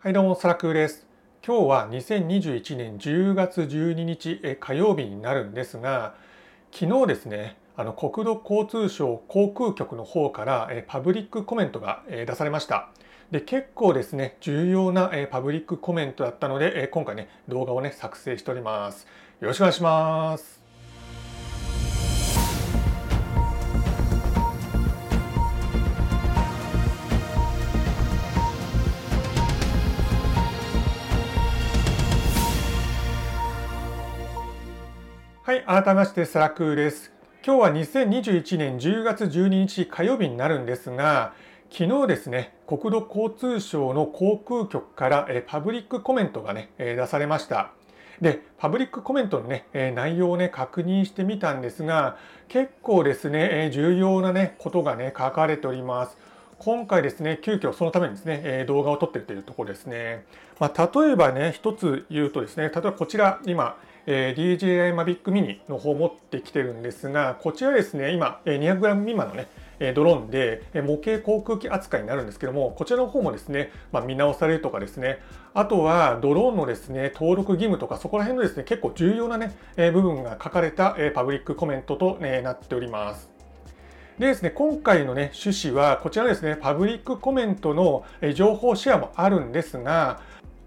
はいどうも、サラクです。今日は2021年10月12日え火曜日になるんですが、昨日ですね、あの国土交通省航空局の方からえパブリックコメントがえ出されました。で結構ですね、重要なえパブリックコメントだったので、え今回ね、動画をね、作成しております。よろしくお願いします。改めましてサラクーです。今日は2021年10月12日火曜日になるんですが、昨日ですね、国土交通省の航空局からえパブリックコメントがね、え出されました。で、パブリックコメントのね、え内容をね、確認してみたんですが、結構ですね、え重要なね、ことがね、書かれております。今回ですね、急遽そのためにですね、え動画を撮ってるというところですね。まあ、例えばね、一つ言うとですね、例えばこちら、今、え DJI Mavic Mini の方を持ってきてるんですが、こちらですね、今、え 200g 未満のね、えドローンで、え模型航空機扱いになるんですけども、こちらの方もですね、まあ、見直されるとかですね、あとはドローンのですね、登録義務とか、そこら辺のですね、結構重要なね、え部分が書かれた、えパブリックコメントと、なっております。でですね、今回のね、趣旨は、こちらですね、パブリックコメントの情報シェアもあるんですが、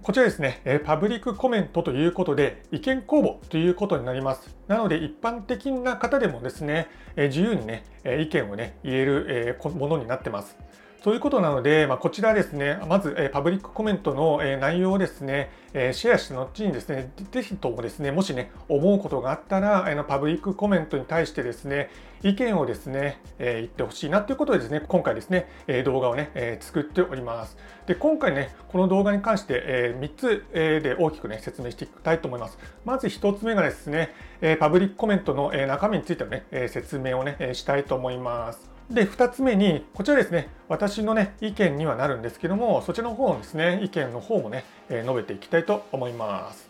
こちらですね、えパブリックコメントということで、意見公募ということになります。なので、一般的な方でもですね、え自由にね、え意見をね、言える、えものになってます。ということなので、まあ、こちらですね、まず、えパブリックコメントの、え内容をですね、えシェアした後にですね、ぜひともですね、もしね、思うことがあったら、あのパブリックコメントに対してですね、意見をですね、え言ってほしいなということでですね、今回ですね、え動画をね、え作っております。で、今回ね、この動画に関して、え3つ、えで大きくね、説明していきたいと思います。まず1つ目がですね、えパブリックコメントの、え中身についてのね、え説明をね、したいと思います。で、2つ目に、こちらですね、私のね、意見にはなるんですけども、そちらの方のですね、意見の方もね、え述べていきたいと思います。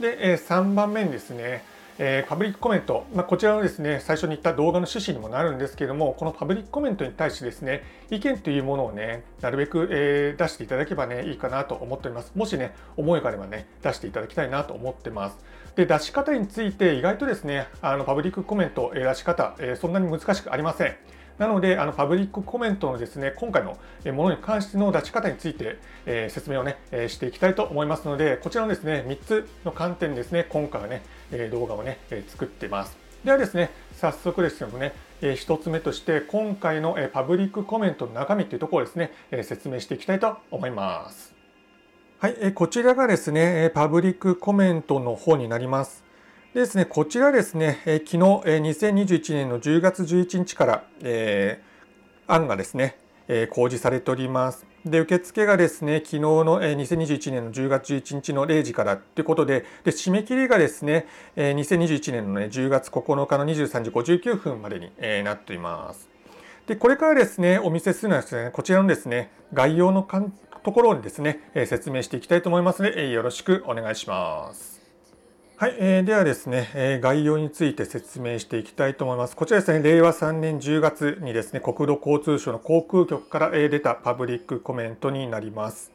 で、え3番目にですね、えー、パブリックコメント、まあ、こちらのですね、最初に言った動画の趣旨にもなるんですけども、このパブリックコメントに対してですね、意見というものをね、なるべく、えー、出していただけばね、いいかなと思っております。もしね、思いがあればね、出していただきたいなと思ってます。で、出し方について意外とですね、あのパブリックコメント、えー、出し方、えそんなに難しくありません。なので、あのパブリックコメントのですね、今回のものに関しての出し方について、えー、説明をね、えー、していきたいと思いますので、こちらのですね、3つの観点ですね、今回はね、えー、動画をね、えー、作ってます。ではですね、早速ですけどもね、えー、1つ目として、今回の、えー、パブリックコメントの中身というところをですね、えー、説明していきたいと思います。はい、えー、こちらがですね、パブリックコメントの方になります。でですね、こちらですね、えー、昨日、えー、2021年の10月11日から、えー、案がですね、えー、公示されております。で、受付がですね、昨日の、えー、2021年の10月11日の0時からということで、で、締め切りがですね、えー、2021年の、ね、10月9日の23時59分までに、えー、なっています。で、これからですね、お見せするのはですね、こちらのですね、概要のかんところにですね、えー、説明していきたいと思いますので、えー、よろしくお願いします。はい、えー、ではですね、えー、概要について説明していきたいと思います。こちらですね、令和3年10月にですね、国土交通省の航空局から出たパブリックコメントになります。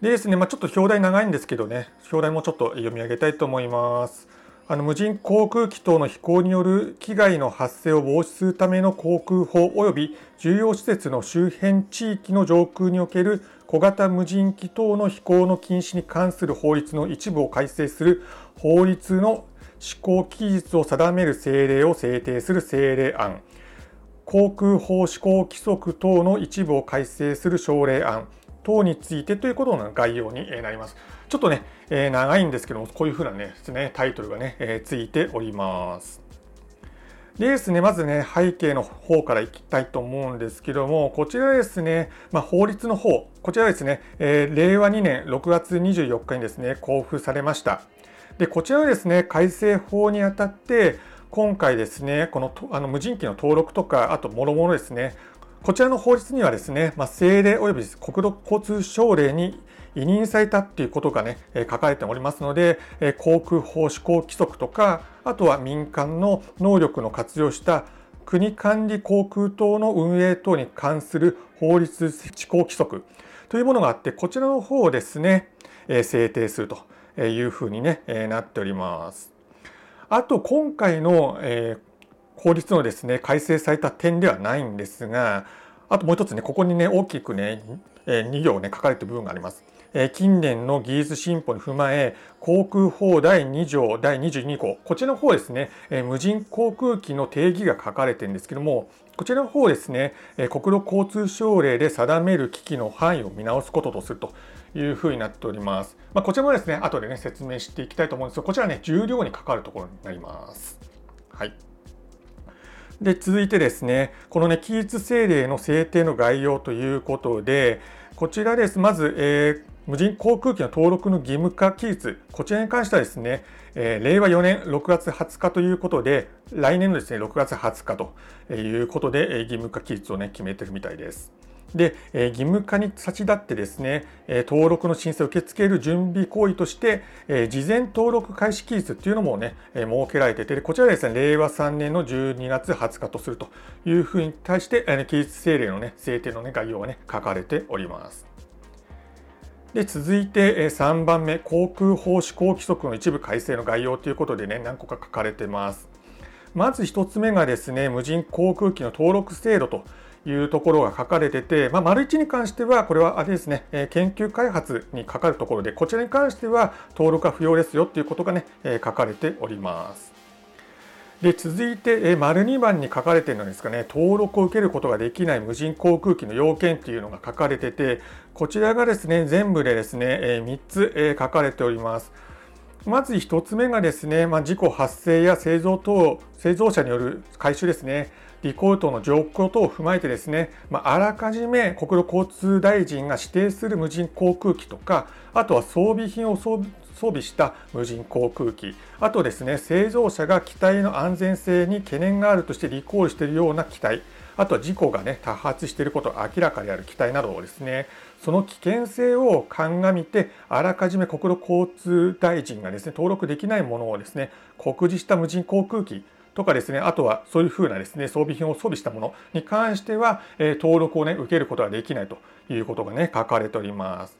でですね、まあ、ちょっと表題長いんですけどね、表題もちょっと読み上げたいと思います。あの無人航空機等の飛行による危害の発生を防止するための航空法及び重要施設の周辺地域の上空における小型無人機等の飛行の禁止に関する法律の一部を改正する法律の施行期日を定める政令を制定する政令案、航空法施行規則等の一部を改正する省令案等についてということの概要になります。ちょっとね、えー、長いんですけども、こういうふうなね、ねタイトルがね、えー、ついております。でですね、まずね、背景の方からいきたいと思うんですけども、こちらですね、まあ、法律の方、こちらですね、えー、令和2年6月24日にですね、公布されました。で、こちらのですね、改正法にあたって、今回ですね、このあの無人機の登録とか、あともろもろですね、こちらの法律にはですね、まあ、政令及び国土交通省令に委任されたっていうことがね、え書かれておりますので、え航空法施行規則とか、あとは民間の能力の活用した国管理航空等の運営等に関する法律施行規則というものがあって、こちらの方をですね、え制定すると。いうふうにね、なっております。あと今回の、え法律のですね改正された点ではないんですがあともう一つねここにね大きくね、え2行ね書かれてる部分があります。近年の技術進歩に踏まえ、航空法第2条第22項、こちらの方ですね、無人航空機の定義が書かれているんですけども、こちらの方ですね、国土交通省令で定める機器の範囲を見直すこととするというふうになっております。まあ、こちらもですね、後でね、説明していきたいと思うんですが、こちらね、重量にかかるところになります。はい。で、続いてですね、このね、期日政令の制定の概要ということで、こちらです。まず、えー無人航空機の登録の義務化期日、こちらに関してはですね、えー、令和4年6月20日ということで、来年のですね、6月20日ということで、えー、義務化期日をね、決めてるみたいです。で、え義務化に先立ってですね、え登録の申請を受け付ける準備行為として、え事前登録開始期日っていうのもね、え設けられてて、こちらですね、令和3年の12月20日とするというふうに対して、え期日政令のね、制定のね、概要がね、書かれております。で続いて3番目、航空法施行規則の一部改正の概要ということでね、何個か書かれてます。まず一つ目がですね、無人航空機の登録制度というところが書かれてて、まあ、丸1に関しては、これはあれですね、え研究開発にかかるところで、こちらに関しては登録は不要ですよっていうことがね、え書かれております。で続いて、え丸2番に書かれてるのですかね、登録を受けることができない無人航空機の要件っていうのが書かれてて、こちらがですね、全部でですね、え3つ、えー、書かれております。まず1つ目がですね、まあ、事故発生や製造等、製造者による回収ですね。リコール等の条項等を踏まえてですね、まあ、あらかじめ国土交通大臣が指定する無人航空機とか、あとは装備品を装備した無人航空機、あとですね、製造者が機体の安全性に懸念があるとしてリコールしているような機体、あとは事故がね、多発していることが明らかである機体などをですね、その危険性を鑑みて、あらかじめ国土交通大臣がですね、登録できないものをですね、告示した無人航空機、とかですね、あとはそういうふうなですね、装備品を装備したものに関しては、え登録をね、受けることはできないということがね、書かれております。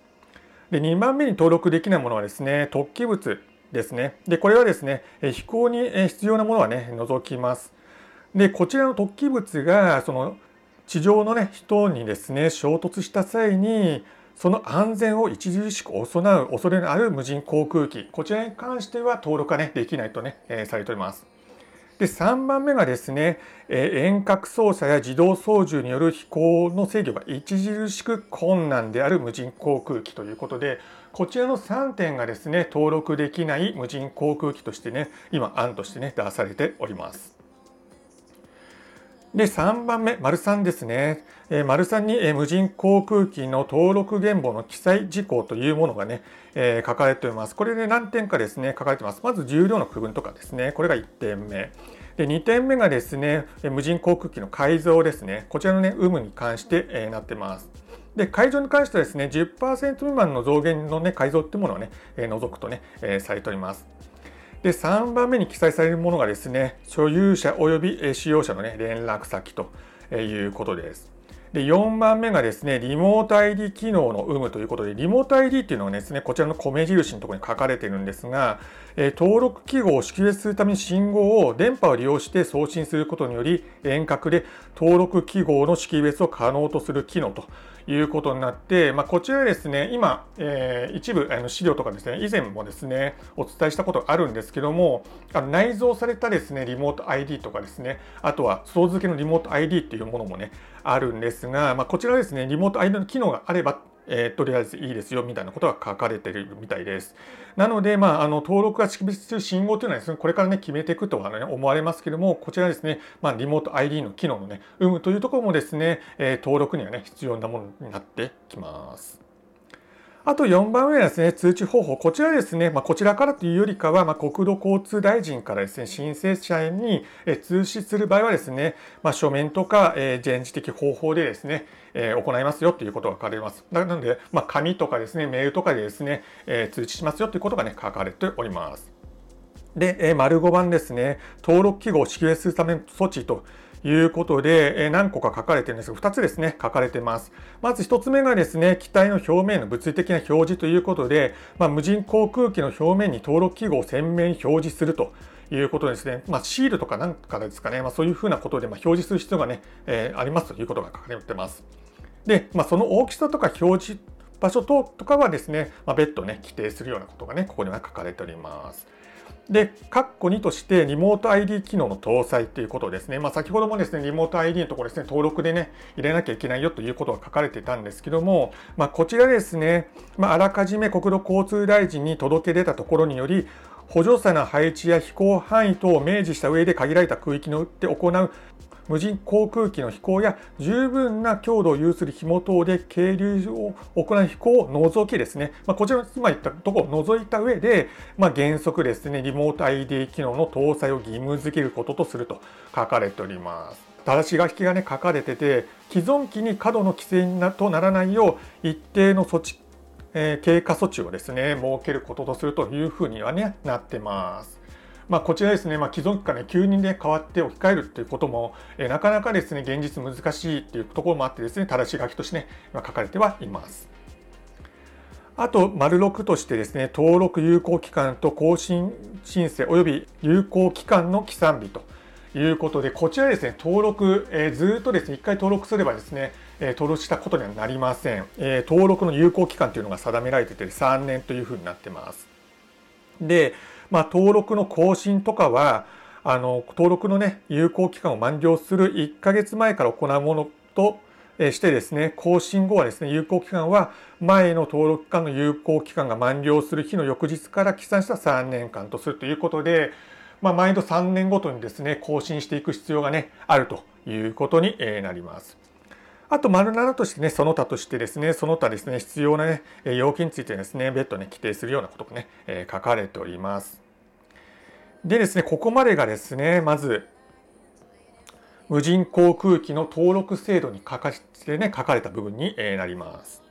で、2番目に登録できないものはですね、突起物ですね。で、これはですね、飛行に必要なものはね、除きます。で、こちらの突起物が、その、地上のね、人にですね、衝突した際に、その安全を著しく損なう恐れのある無人航空機、こちらに関しては登録がね、できないとね、えー、されております。で3番目がですね、え遠隔操作や自動操縦による飛行の制御が著しく困難である無人航空機ということでこちらの3点がですね登録できない無人航空機としてね今案としてね出されております。で、3番目、丸3ですね。えー、丸3に、えー、無人航空機の登録原簿の記載事項というものがね、えー、書かれております。これで何点かですね、書かれてます。まず重量の区分とかですね、これが1点目。で2点目がですね、無人航空機の改造ですね。こちらのね、有無に関して、えー、なってます。で、会場に関してはですね、10%未満の増減のね、改造ってものをね、えー、除くとね、えー、されております。で、3番目に記載されるものがですね、所有者及び使用者のね、連絡先ということです。で、4番目がですね、リモート ID 機能の有無ということで、リモート ID っていうのがですね、こちらの米印のところに書かれてるんですが、えー、登録記号を識別するために信号を電波を利用して送信することにより、遠隔で登録記号の識別を可能とする機能ということになって、まあ、こちらですね、今、えー、一部あの資料とかですね、以前もですね、お伝えしたことあるんですけども、あの内蔵されたですね、リモート ID とかですね、あとは外付けのリモート ID っていうものもね、あるんですが、まあ、こちらですね、リモート間の機能があれば、えー、とりあえずいいですよみたいなことが書かれてるみたいです。なので、まあ、あの登録が識別する信号というのはです、ね、これからね、決めていくとは、ね、思われますけども、こちらですね、まあ、リモート ID の機能のね、有無というところもですね、えー、登録にはね、必要なものになってきます。あと4番目はですね、通知方法。こちらですね、まあ、こちらからというよりかは、まあ、国土交通大臣からですね、申請者に通知する場合はですね、まあ、書面とか、えー、現的方法でですね、えー、行いますよということが書かれます。なので、まあ、紙とかですね、メールとかでですね、えー、通知しますよということがね、書かれております。で、えー、丸5番ですね、登録記号を支給するための措置と。いうことで、え何個か書かれてるんですが、2つですね、書かれてます。まず1つ目がですね、機体の表面の物理的な表示ということで、まあ、無人航空機の表面に登録記号を鮮明に表示すると。いうことですね。まあ、シールとかなんかですかね。まあ、そういうふうなことで、ま表示する必要がね、えー、ありますということが書かれてます。で、まあ、その大きさとか表示場所等とかはですね、まあ、別途ね、規定するようなことがね、ここには書かれております。で、ッコ2としてリモート ID 機能の搭載ということですね。まあ、先ほどもですね、リモート ID のところですね、登録でね、入れなきゃいけないよということが書かれてたんですけども、まあ、こちらですね、まあ、あらかじめ国土交通大臣に届け出たところにより、補助者の配置や飛行範囲等を明示した上で限られた空域によって行う無人航空機の飛行や十分な強度を有する紐等で係留を行う飛行を除きですね、まあ、こちら今言ったところを除いた上で、まあ、原則ですね、リモート ID 機能の搭載を義務付けることとすると書かれております。ただし引きがね、書かれてて、既存機に過度の規制とならないよう、一定の措置、えー、経過措置をですね、設けることとするというふうにはね、なってます。まあ、こちらですね、まあ、既存機から、ね、急に、ね、変わって置き換えるということも、えなかなかですね現実難しいというところもあってですね正しい書きとして、ね、書かれてはいます。あと、丸6としてですね、登録有効期間と更新申請及び有効期間の起算日ということで、こちらですね、登録、えー、ずっとですね、一回登録すればですね、えー、登録したことにはなりません、えー、登録の有効期間というのが定められてて、3年というふうになってます。で、まあ、登録の更新とかは、あの、登録のね、有効期間を満了する1ヶ月前から行うものとしてですね、更新後はですね、有効期間は前の登録期間の有効期間が満了する日の翌日から起算した3年間とするということで、まあ、毎度3年ごとにですね、更新していく必要がね、あるということになります。あと、丸7としてね、その他としてですね、その他ですね、必要なね、要件についてですね、別途ね、規定するようなことがね、え書かれております。でですね、ここまでがですね、まず、無人航空機の登録制度に書かしてね、書かれた部分になります。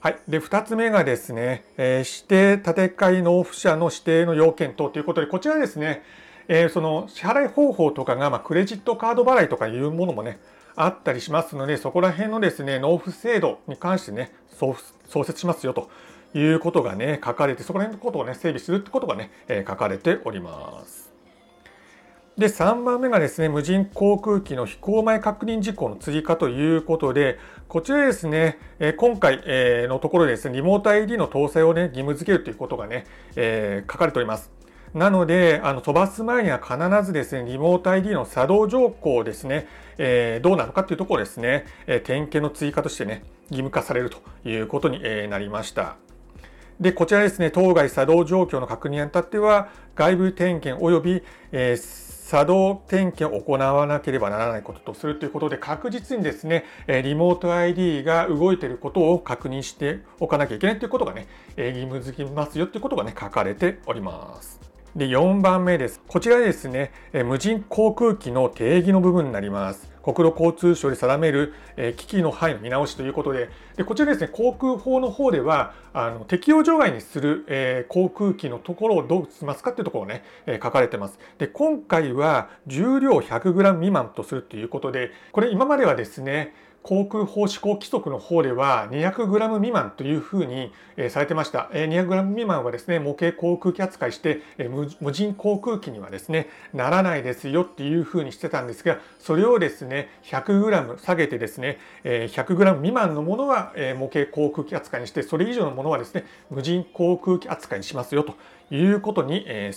はい。で、2つ目がですね、え指定建て替え納付者の指定の要件等ということで、こちらですね、えその支払い方法とかが、まクレジットカード払いとかいうものもね、あったりしますので、そこら辺のですね、納付制度に関してね、創設しますよということがね、書かれて、そこら辺のことをね、整備するってことがね、え書かれております。で、3番目がですね、無人航空機の飛行前確認事項の追加ということで、こちらですね、え今回のところですね、リモート ID の搭載をね、義務付けるということがね、え書かれております。なので、あの飛ばす前には必ずですね、リモート ID の作動条項ですね、えー、どうなのかっていうところですね、えー、点検の追加としてね、義務化されるということに、えなりました。で、こちらですね、当該作動状況の確認にあたっては、外部点検及び、えー作動点検を行わなければならないこととするということで、確実にですね、リモート ID が動いていることを確認しておかなきゃいけないということがね、義務付きますよということがね、書かれております。で、4番目です。こちらですね、無人航空機の定義の部分になります。国土交通省で定める、え危機の範囲の見直しということでで、こちらですね、航空法の方では、あの適用除外にする、えー、航空機のところをどうしますかっていうところをね、えー、書かれてます。で、今回は重量 100g 未満とするということで、これ今まではですね、航空法施行規則の方では 200g 未満というふうに、えされてました。え 200g 未満はですね、模型航空機扱いして、え無人航空機にはですね、ならないですよっていうふうにしてたんですが、それをですね、100g 下げてですね、え 100g 未満のものは、え模型航空機扱いにして、それ以上のものはですね、無人航空機扱いにしますよということに、え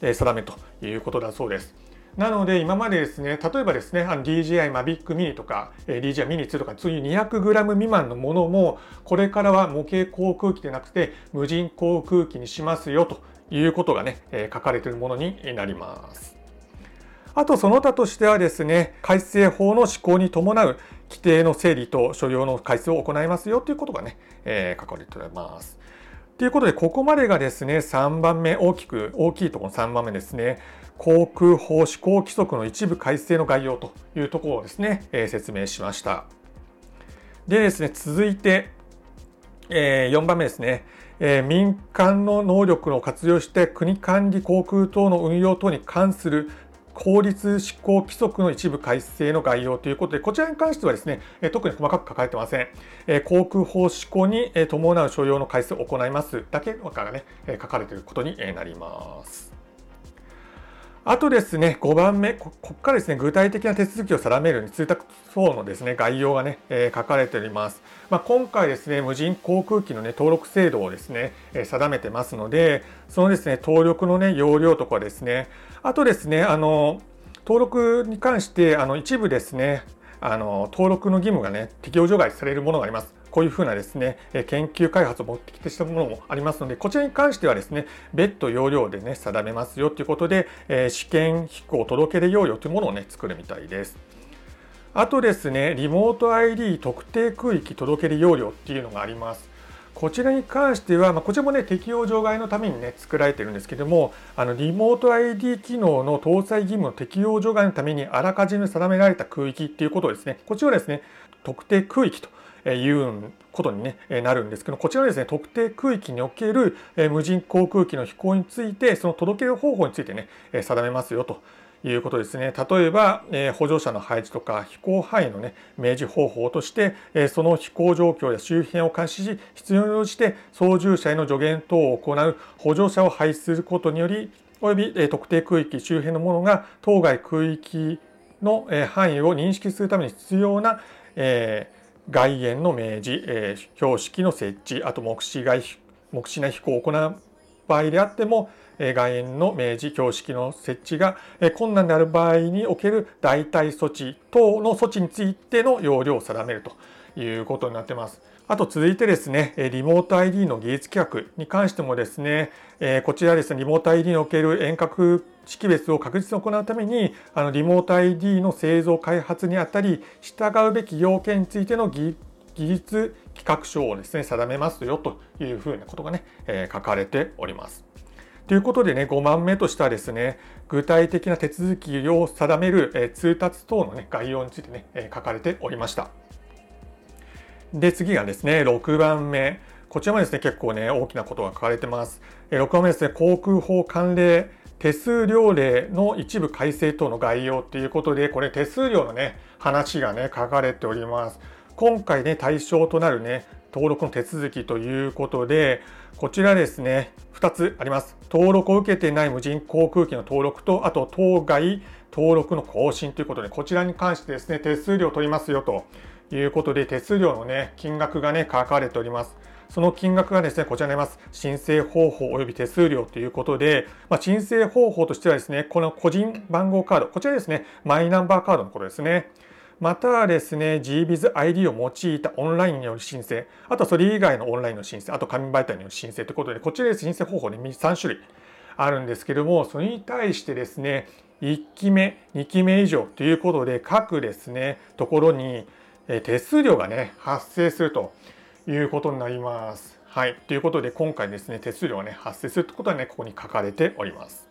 定めということだそうです。なので今までですね、例えばですね、DJI Mavic Mini とか、えー、DJI Mini 2とか、そういう 200g 未満のものも、これからは模型航空機でなくて、無人航空機にしますよということがね、えー、書かれているものになります。あとその他としてはですね、改正法の施行に伴う規定の整理と所要の改正を行いますよということがね、えー、書かれております。ということで、ここまでがですね、3番目、大きく、大きいところの3番目ですね、航空法施行規則の一部改正の概要というところをですね、えー、説明しました。でですね、続いて、えー、4番目ですね、えー、民間の能力を活用して国管理航空等の運用等に関する公立施行規則の一部改正の概要ということで、こちらに関してはですね、特に細かく書かれてません。航空法施行に伴う所要の改正を行いますだけがね、書かれていることになります。あとですね、5番目、ここからですね、具体的な手続きを定めるに通達等のですね、概要がね、えー、書かれております。まあ、今回ですね、無人航空機のね、登録制度をですね、え定めてますので、そのですね、登録のね、容量とかですね、あとですね、あの、登録に関して、あの、一部ですね、あの、登録の義務がね、適用除外されるものがあります。こういうふうなですね、研究開発を目的としたものもありますので、こちらに関してはですね、別途要領でね、定めますよということで、え試験飛行届出要領というものをね、作るみたいです。あとですね、リモート ID 特定区域届出要領っていうのがあります。こちらに関しては、まあ、こちらもね、適用除外のためにね、作られてるんですけども、あの、リモート ID 機能の搭載義務の適用除外のために、あらかじめ定められた空域っていうことをですね、こちらはですね、特定空域ということに、ね、なるんですけど、こちらはですね、特定区域における無人航空機の飛行について、その届ける方法についてね、定めますよということですね。例えば、えー、補助者の配置とか飛行範囲のね、明示方法として、えー、その飛行状況や周辺を監視し、必要に応じて操縦者への助言等を行う補助者を配置することにより、および、えー、特定区域周辺のものが当該区域の、えー、範囲を認識するために必要な、えー、外縁の明示、えー、標識の設置、あと目視外目視内飛行を行う場合であっても、外縁の明示標識の設置が困難である場合における代替措置等の措置についての要領を定めるということになってます。あと続いてですね、リモート ID の技術規約に関してもですね、こちらですね、リモート ID における遠隔識別を確実に行うために、あのリモート ID の製造開発にあたり、従うべき要件についての技技術企画書をですね、定めますよというふうなことがね、えー、書かれております。ということでね、5番目としてはですね、具体的な手続きを定める、えー、通達等の、ね、概要についてね、えー、書かれておりました。で、次がですね、6番目。こちらもですね、結構ね、大きなことが書かれてます。えー、6番目ですね、航空法関連手数料例の一部改正等の概要ということで、これ手数料のね、話がね、書かれております。今回ね、対象となるね、登録の手続きということで、こちらですね、2つあります。登録を受けてない無人航空機の登録と、あと当該登録の更新ということで、こちらに関してですね、手数料を取りますよということで、手数料のね、金額がね、書かれております。その金額がですね、こちらになります。申請方法及び手数料ということで、まあ、申請方法としてはですね、この個人番号カード、こちらですね、マイナンバーカードのことですね。またですね、GBizID を用いたオンラインによる申請、あとはそれ以外のオンラインの申請、あと紙媒体による申請ということで、こちらで申請方法で3種類あるんですけども、それに対してですね、1期目、2期目以上ということで、各ですね、ところに手数料がね、発生するということになります。はい。ということで、今回ですね、手数料がね、発生するということはね、ここに書かれております。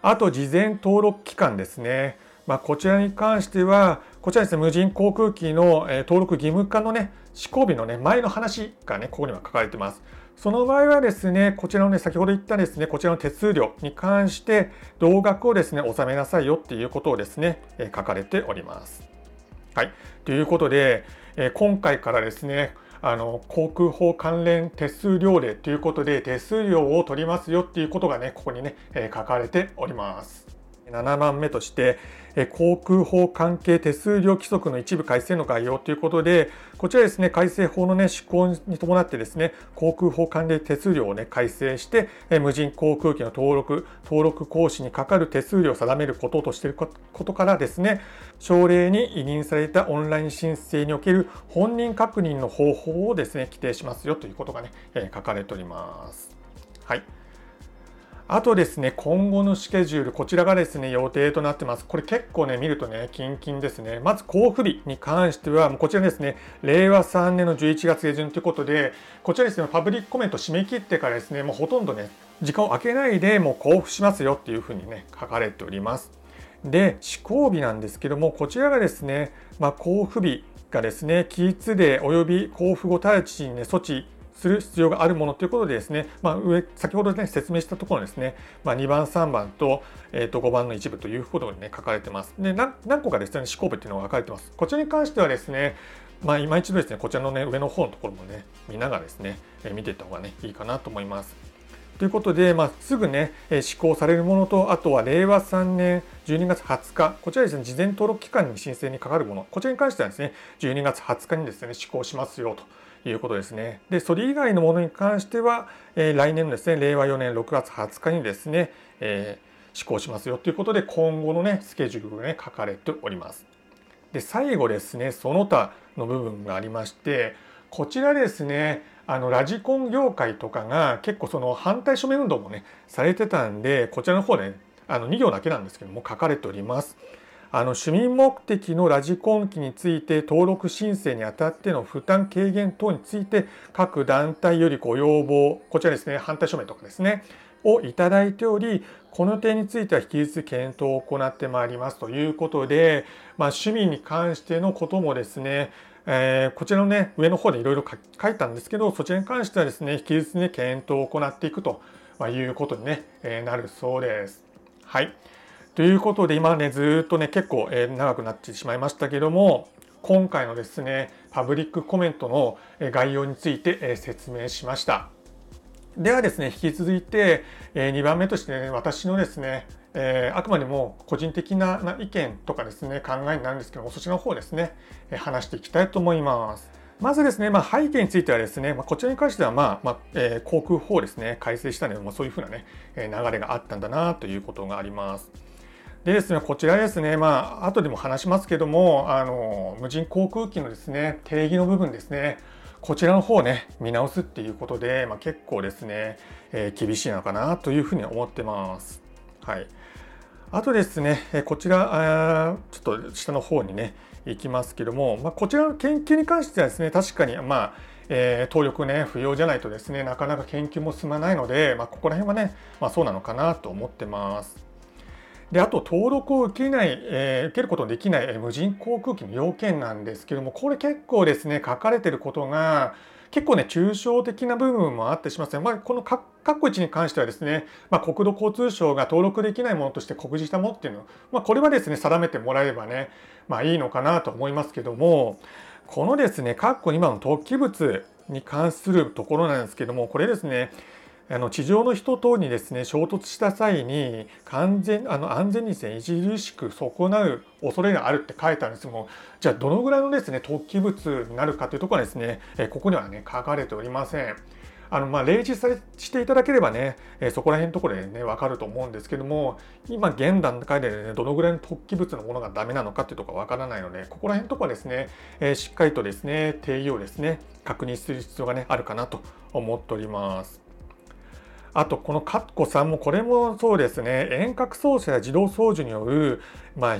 あと、事前登録期間ですね。まあ、こちらに関しては、こちらですね、無人航空機の、え登録義務化のね、施行日のね、前の話がね、ここには書かれてます。その場合はですね、こちらのね、先ほど言ったですね、こちらの手数料に関して、同額をですね、納めなさいよっていうことをですね、え書かれております。はい。ということで、え今回からですね、あの航空法関連手数料令ということで手数料を取りますよっていうことがねここにね、え書かれております。7番目として、航空法関係手数料規則の一部改正の概要ということで、こちらですね、改正法のね、施行に伴ってですね、航空法関連手数料をね、改正して、無人航空機の登録、登録行使にかかる手数料を定めることとしていることからですね、省令に委任されたオンライン申請における本人確認の方法をですね、規定しますよということがね、書かれております。はい。あとですね、今後のスケジュール、こちらがですね、予定となってます。これ結構ね、見るとね、キンキンですね。まず、交付日に関しては、もうこちらですね、令和3年の11月下旬ということで、こちらですね、パブリックコメント締め切ってからですね、もうほとんどね、時間を空けないでもう交付しますよっていうふうにね、書かれております。で、施行日なんですけども、こちらがですね、まあ、交付日がですね、期日で及び交付後直ちにね、措置する必要があるものということでですね、まあ、上先ほど、ね、説明したところですね、まあ、2番3番と,、えー、と5番の一部ということに、ね、書かれてます。で何個かですね思考部っていうのが書かれてます。こちらに関してはですねまあ、今一度ですね、こちらのね、上の方のところもね、見ながらですね、え見ていった方がね、いいかなと思います。ということで、まあ、すぐね、え施行されるものと、あとは令和3年12月20日、こちらですね、事前登録期間に申請にかかるもの、こちらに関してはですね、12月20日にですね、施行しますよと。いうことですね。で、それ以外のものに関しては、えー、来年のですね、令和4年6月20日にですね、えー、施行しますよということで、今後のね、スケジュールがね、書かれております。で、最後ですね、その他の部分がありまして、こちらですね、あのラジコン業界とかが結構その反対署名運動もねされてたんでこちらの方で、ね、あの2行だけなんですけども書かれております。あの市民目的のラジコン機について登録申請にあたっての負担軽減等について各団体よりご要望こちらですね反対署名とかですねをいただいておりこの点については引き続き検討を行ってまいりますということで、まあ、市民に関してのこともですねえー、こちらのね、上の方でいろいろ書いたんですけど、そちらに関してはですね、引き続きね、検討を行っていくということに、ねえなるそうです。はい。ということで今ねずっとね結構、え長くなってしまいましたけども今回のですねパブリックコメントの概要について、え説明しました。ではですね引き続いて、え2番目として、ね、私のですねえー、あくまでも個人的な意見とかですね考えになるんですけどもそちらの方ですね、え話していきたいと思います。まずですね、まあ、背景についてはですね、まあ、こちらに関しては、まあ、まあ、えー、航空法をですね、改正したので、まあ、そういうふうなね、え流れがあったんだなということがあります。でですね、こちらですね、まあ、後でも話しますけども、あの、無人航空機のですね、定義の部分ですね、こちらの方ね、見直すっていうことで、まあ、結構ですね、えー、厳しいのかなというふうに思ってます。はい。あとですね、こちら、ちょっと下の方にね、行きますけども、まあ、こちらの研究に関してはですね、確かに、まあ、えー、登録ね、不要じゃないとですね、なかなか研究も進まないので、まあ、ここら辺はね、まあ、そうなのかなと思ってます。であと登録を受けない、えー、受けることのできない、え無人航空機の要件なんですけどもこれ結構ですね書かれてることが結構ね抽象的な部分もあってしまって、まあ、このッコ1に関してはですね、まあ、国土交通省が登録できないものとして告示したものっていうの、まあ、これはですね定めてもらえればね、まあ、いいのかなと思いますけどもこのですねッコ2番の突起物に関するところなんですけどもこれですねあの地上の人等にですね衝突した際に完全あの安全にですね著しく損なう恐れがあるって書いてあるんですけどもじゃあどのぐらいのですね突起物になるかというところはですねここにはね書かれておりません。あのまあ例示されしていただければね、えそこら辺のところでね分かると思うんですけども今現段階でねどのぐらいの突起物のものがダメなのかっていうところが分からないのでここら辺とかですね、えしっかりとですね定義をですね確認する必要がねあるかなと思っております。あと、このカッコ3も、これもそうですね、遠隔操作や自動操縦による、まあ、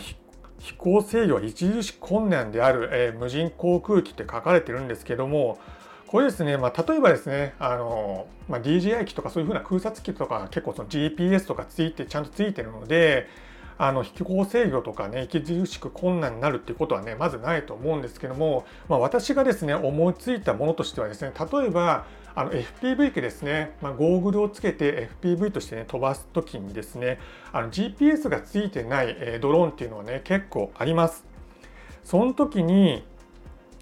飛行制御は著しく困難である、えー、無人航空機って書かれてるんですけども、これですね、まあ、例えばですね、あのまあ、DJI 機とかそういうふうな空撮機とか結構その GPS とかついて、ちゃんとついてるので、あの飛行制御とかね著しく困難になるっていうことはねまずないと思うんですけども、まあ、私がですね思いついたものとしてはですね例えばあの FPV 機ですね、まあ、ゴーグルをつけて FPV としてね飛ばす時にですねあの GPS がついてない、えドローンっていうのはね結構あります。その時に、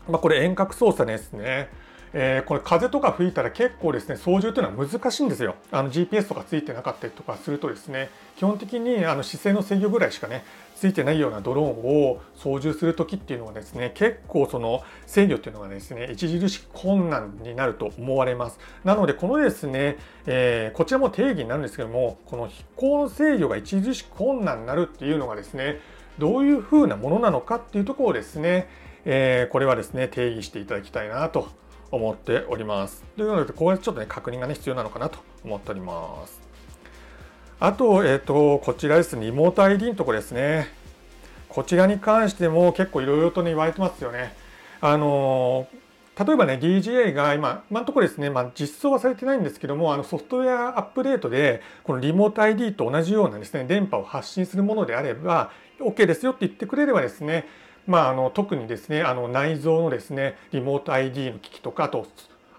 まあ、これ遠隔操作ですねえー、これ風とか吹いたら結構ですね操縦というのは難しいんですよあの GPS とかついてなかったりとかするとですね基本的にあの姿勢の制御ぐらいしかねついてないようなドローンを操縦する時っていうのはですね結構その制御っていうのがですね著しく困難になると思われますなのでこのですね、えー、こちらも定義になるんですけどもこの飛行の制御が著しく困難になるっていうのがですねどういうふうなものなのかっていうところをですね、えー、これはですね定義していただきたいなと思っております。というので、ここはちょっとね、確認がね、必要なのかなと思っております。あと、えっ、ー、と、こちらですね、リモート ID のとこですね。こちらに関しても結構いろいろとね、言われてますよね。あのー、例えばね、DGA が今、今のところですね、まあ、実装はされてないんですけども、あのソフトウェアアップデートで、このリモート ID と同じようなですね、電波を発信するものであれば、OK ですよって言ってくれればですね、まあ、あの特にですねあの内蔵のですねリモート ID の機器とかあと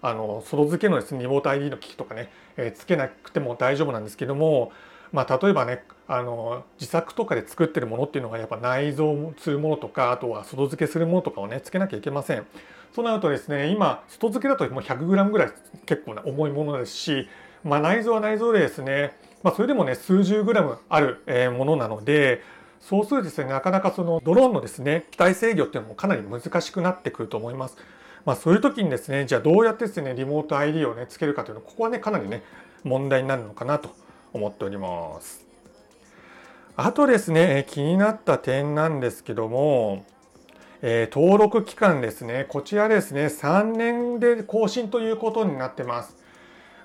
あの外付けのですねリモート ID の機器とかね、えー、つけなくても大丈夫なんですけども、まあ、例えばねあの自作とかで作ってるものっていうのがやっぱ内蔵するものとかあとは外付けするものとかをねつけなきゃいけません。そうなるとですね今外付けだともう 100g ぐらい結構な重いものですし、まあ、内蔵は内蔵でですね、まあ、それでもね数十 g あるものなのでそうするとですね、なかなかそのドローンのですね、機体制御っていうのもかなり難しくなってくると思います。まあ、そういう時にですね、じゃあどうやってですね、リモート ID をね、つけるかというの、ここはね、かなりね、問題になるのかなと思っております。あとですね、気になった点なんですけども、えー、登録期間ですね、こちらですね、3年で更新ということになってます。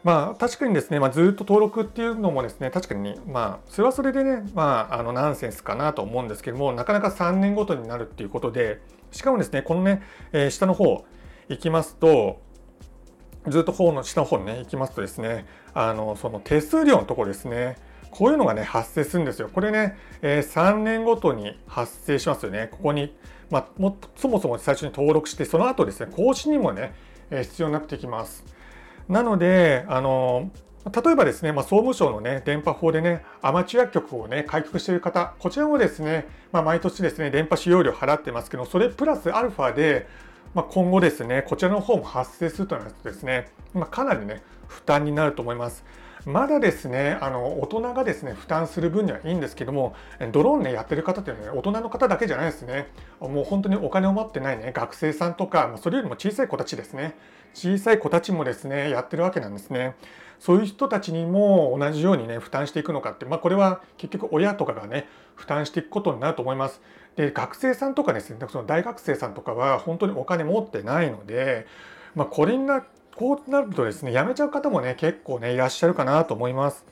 まあ確かにですね、まあ、ずっと登録っていうのもですね確かにまあそれはそれでねまああのナンセンスかなと思うんですけどもなかなか3年ごとになるっていうことでしかもですねこのね、えー、下の方行きますとずっと方の下の方にね行きますとですねあのその手数料のところですねこういうのがね発生するんですよこれね、えー、3年ごとに発生しますよねここに、まあ、もそもそも最初に登録してその後ですね更新にもね必要になってきます。なので、あの例えばですね、まあ、総務省のね、電波法でね、アマチュア局をね、開局している方、こちらもですね、まあ、毎年ですね、電波使用料払ってますけど、それプラスアルファで、まあ、今後ですね、こちらの方も発生するとなるとですね、まかなりね、負担になると思います。まだですね、あの、大人がですね、負担する分にはいいんですけども、ドローンね、やってる方っていうのはね、大人の方だけじゃないですね。もう本当にお金を持ってないね、学生さんとか、それよりも小さい子たちですね。小さい子たちもですねやってるわけなんですね。そういう人たちにも同じようにね負担していくのかって、まあ、これは結局親とかがね負担していくことになると思います。で学生さんとかですねその大学生さんとかは本当にお金持ってないので、まあ、これになこうなるとですねやめちゃう方もね結構ねいらっしゃるかなと思います。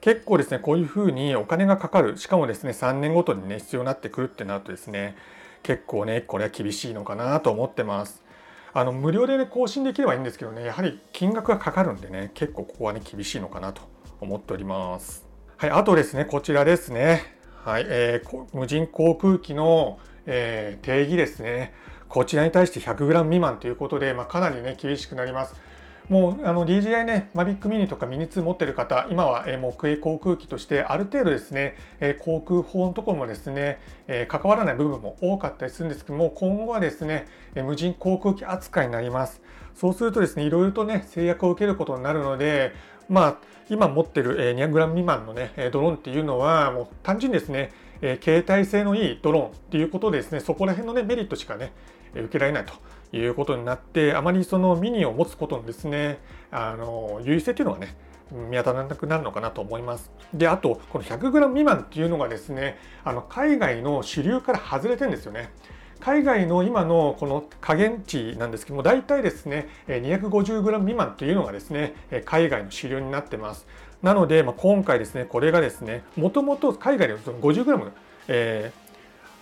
結構ですねこういうふうにお金がかかるしかもですね3年ごとにね必要になってくるってなるとですね結構ねこれは厳しいのかなと思ってます。あの無料で、ね、更新できればいいんですけどね、やはり金額がかかるんでね、結構ここはね、厳しいのかなと思っております。はい、あとですね、こちらですね。はい、えー、無人航空機の、えー、定義ですね。こちらに対して 100g 未満ということで、まあ、かなりね、厳しくなります。もうあの DJI ね、Mavic ニとかミニ2持ってる方、今は、えー、もう空航空機としてある程度ですね、えー、航空法のところもですね、えー、関わらない部分も多かったりするんですけども、今後はですね、え無人航空機扱いになります。そうするとですね、いろいろとね、制約を受けることになるので、まあ、今持ってる 200g 未満のね、ドローンっていうのは、もう単純にですね、携帯性のいいドローンっていうことでですね、そこら辺のね、メリットしかね、受けられないと。いうことになってあまりそのミニを持つことのですねあの優位性っていうのがね見当たらなくなるのかなと思います。で、あと、この 100g 未満っていうのがですね、あの海外の主流から外れてんですよね。海外の今のこの下限値なんですけども、大体ですね、250g 未満というのがですね、海外の主流になってます。なので、まあ、今回ですね、これがですね、もともと海外で 50g、えー、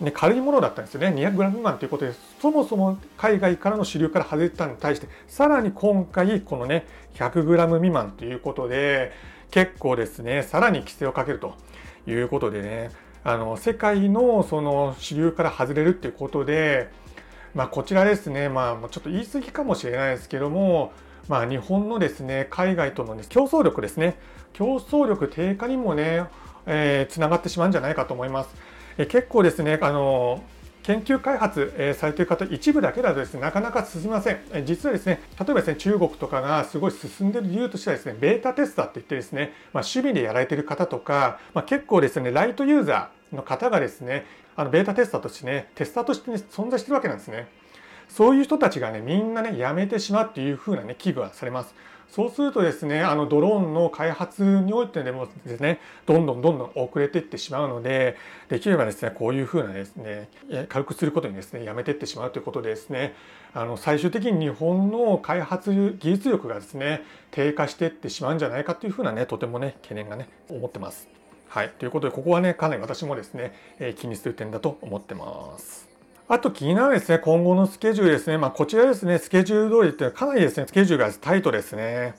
ね、軽いものだったんですよね。200g なんていうことで、そもそも海外からの主流から外れたのに対して、さらに今回、このね、100g 未満ということで、結構ですね、さらに規制をかけるということでね、あの、世界のその主流から外れるっていうことで、まあ、こちらですね、まあ、ちょっと言い過ぎかもしれないですけども、まあ、日本のですね、海外との、競争力ですね、競争力低下にもね、えー、つながってしまうんじゃないかと思います。え結構ですね、あの研究開発、えされている方、一部だけだとですね、なかなか進みません。実はですね、例えばですね、中国とかがすごい進んでいる理由としてはですね、ベータテスターって言ってですね、まあ、趣味でやられている方とか、まあ、結構ですね、ライトユーザーの方がですね、あのベータテスターとしてね、テスターとして、ね、存在してるわけなんですね。そういう人たちがね、みんなね、やめてしまうっていう風なね、危惧はされます。そうするとですね、あのドローンの開発においてでもですね、どんどんどんどん遅れていってしまうので、できればですね、こういうふうなですね、軽くすることにですね、やめていってしまうということでですね、あの最終的に日本の開発技術力がですね、低下していってしまうんじゃないかというふうなね、とてもね、懸念がね、思ってます。はい。ということで、ここはね、かなり私もですね、え気にする点だと思ってます。あと気になるですね、今後のスケジュールですね。まあ、こちらですね、スケジュール通りっていうのはかなりですね、スケジュールがタイトですね。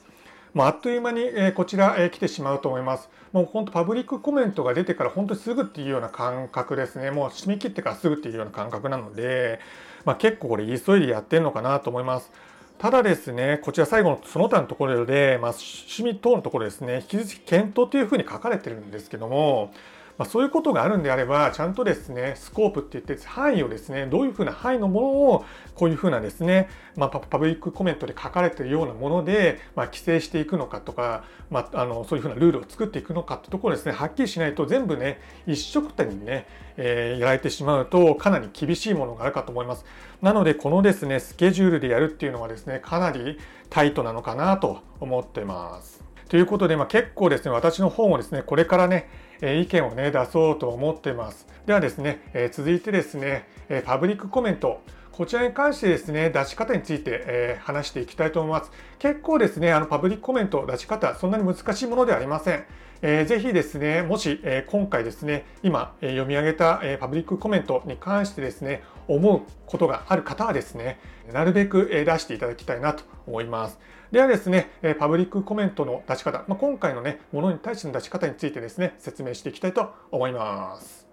もうあっという間に、えこちら、え来てしまうと思います。もうほんとパブリックコメントが出てから本当にすぐっていうような感覚ですね。もう締め切ってからすぐっていうような感覚なので、まあ、結構これ急いでやってるのかなと思います。ただですね、こちら最後のその他のところで、まあ、趣味等のところですね、引き続き検討というふうに書かれてるんですけども、まそういうことがあるんであれば、ちゃんとですね、スコープって言って、範囲をですね、どういうふうな範囲のものを、こういうふうなですね、まあ、パブリックコメントで書かれてるようなもので、まあ、規制していくのかとか、まあ、あの、そういうふうなルールを作っていくのかってところですね、はっきりしないと全部ね、一色たにね、えー、やられてしまうと、かなり厳しいものがあるかと思います。なので、このですね、スケジュールでやるっていうのはですね、かなりタイトなのかなと思ってます。ということで、まあ、結構ですね、私の方もですね、これからね、え意見をね、出そうと思ってます。ではですね、え続いてですね、えパブリックコメント。こちらに関してですね、出し方について、えー、話していきたいと思います。結構ですね、あのパブリックコメント出し方、そんなに難しいものではありません。えー、ぜひですね、もし、えー、今回ですね、今、えー、読み上げた、えパブリックコメントに関してですね、思うことがある方はですね、なるべく、え出していただきたいなと思います。ではですね、パブリックコメントの出し方、まあ、今回のね、ものに対しての出し方についてですね、説明していきたいと思います。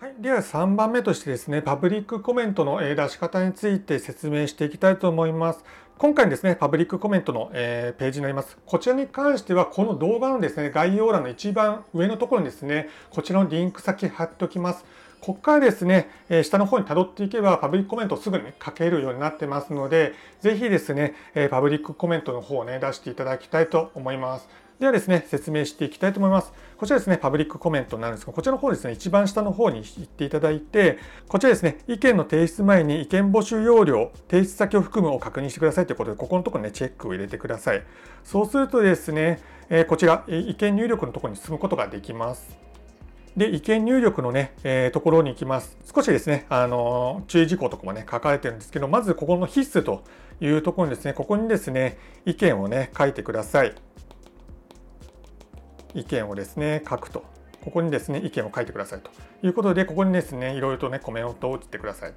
はい、では3番目としてですね、パブリックコメントの出し方について説明していきたいと思います。今回ですね、パブリックコメントの、えー、ページになります。こちらに関しては、この動画のですね、概要欄の一番上のところにですね、こちらのリンク先貼っておきます。ここからですね、え下の方に辿っていけばパブリックコメントをすぐに、ね、書けるようになってますので、ぜひですね、えパブリックコメントの方をね、出していただきたいと思います。ではですね、説明していきたいと思います。こちらですね、パブリックコメントになるんですが、こちらの方ですね、一番下の方に行っていただいて、こちらですね、意見の提出前に意見募集要領、提出先を含むを確認してくださいということで、ここのところにね、チェックを入れてください。そうするとですね、えこちら、意見入力のところに進むことができます。で、意見入力のね、えー、ところに行きます。少しですね、あのー、注意事項とかもね、書かれてるんですけど、まずここの必須というところにですね、ここにですね、意見をね、書いてください。意見をですね、書くと。ここにですね、意見を書いてくださいということで、ここにですね、いろいろとね、コメントを打ってください。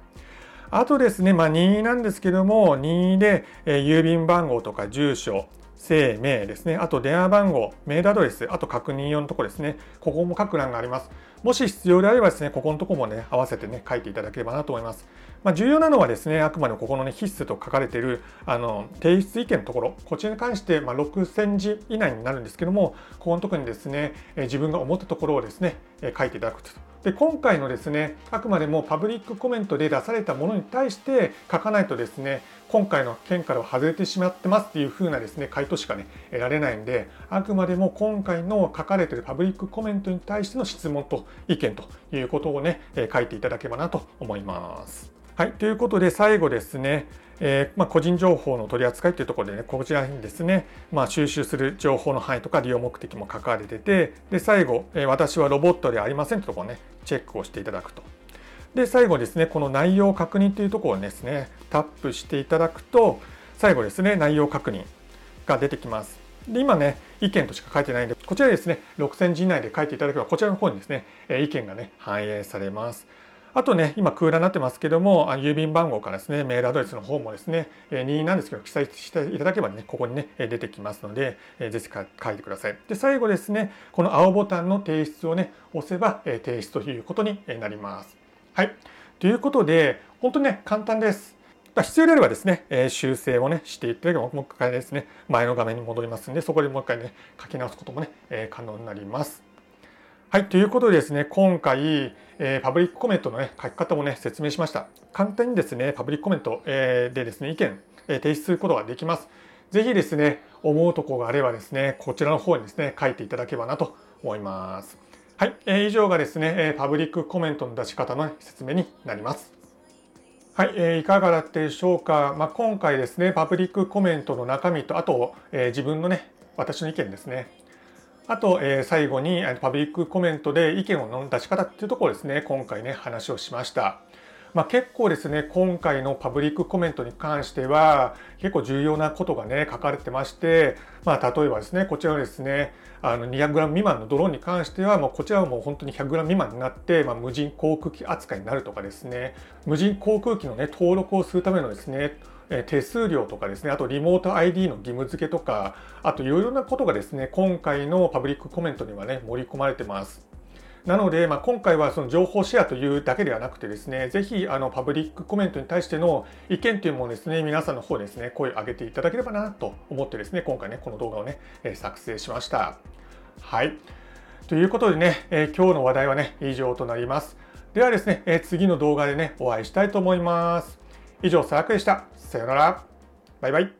あとですね、まあ、任意なんですけども、任意で、えー、郵便番号とか住所、生名ですね、あと電話番号、メールアドレス、あと確認用のところですね、ここも各欄があります。もし必要であればですね、ここのとこもね、合わせてね、書いていただければなと思います。まあ、重要なのはですね、あくまでここのね、必須と書かれている、あの、提出意見のところ、こちらに関して、ま6000字以内になるんですけども、ここのところにですね、自分が思ったところをですね、書いていただくと。で今回のですねあくまでもパブリックコメントで出されたものに対して書かないとですね今回の件からは外れてしまってますっていう風なですね、回答しかね、得られないんで、あくまでも今回の書かれてるパブリックコメントに対しての質問と意見ということをね、書いていただければなと思います。はい、ということで最後ですね、えー、まあ、個人情報の取り扱いというところでね、こちらにですね、まあ、収集する情報の範囲とか利用目的も書かれてて、で最後、え私はロボットではありませんというところをね、チェックをしていただくと。で最後ですねこの内容確認というところをですねタップしていただくと最後ですね内容確認が出てきますで今ね意見としか書いてないんでこちらですね6000字以内で書いていただければこちらの方にですね意見がね反映されますあとね、今空欄になってますけども、郵便番号からですね、メールアドレスの方もですね、任意なんですけど、記載していただければね、ここにね、出てきますので、ぜひ書いてください。で、最後ですね、この青ボタンの提出をね、押せば、提出ということになります。はい。ということで、本当にね、簡単です。必要であればですね、え修正をね、していただければ、もう一回ですね、前の画面に戻りますんで、そこでもう一回ね、書き直すこともね、え可能になります。はい。ということでですね、今回、えー、パブリックコメントの、ね、書き方もね、説明しました。簡単にですね、パブリックコメント、えー、でですね、意見、えー、提出することができます。ぜひですね、思うとこがあればですね、こちらの方にですね、書いていただければなと思います。はい、えー、以上がですね、えパブリックコメントの出し方の説明になります。はい、えー、いかがだったでしょうか。まあ、今回ですね、パブリックコメントの中身と、あと、えー、自分のね、私の意見ですね。あと、えー、最後にパブリックコメントで意見の出し方っていうところですね、今回ね、話をしました。まあ、結構ですね、今回のパブリックコメントに関しては、結構重要なことがね、書かれてまして、まあ、例えばですね、こちらのですね、あの 200g 未満のドローンに関しては、もうこちらはもう本当に 100g 未満になって、まあ、無人航空機扱いになるとかですね、無人航空機のね、登録をするためのですね、手数料とかですね、あとリモート ID の義務付けとか、あといろいろなことがですね、今回のパブリックコメントにはね、盛り込まれてます。なので、まあ、今回はその情報シェアというだけではなくてですね、ぜひあのパブリックコメントに対しての意見というものをですね、皆さんの方ですね、声を上げていただければなと思ってですね、今回ね、この動画をね、作成しました。はい。ということでね、え今日の話題はね、以上となります。ではですね、え次の動画でね、お会いしたいと思います。以上、サークでした。さようなら。バイバイ。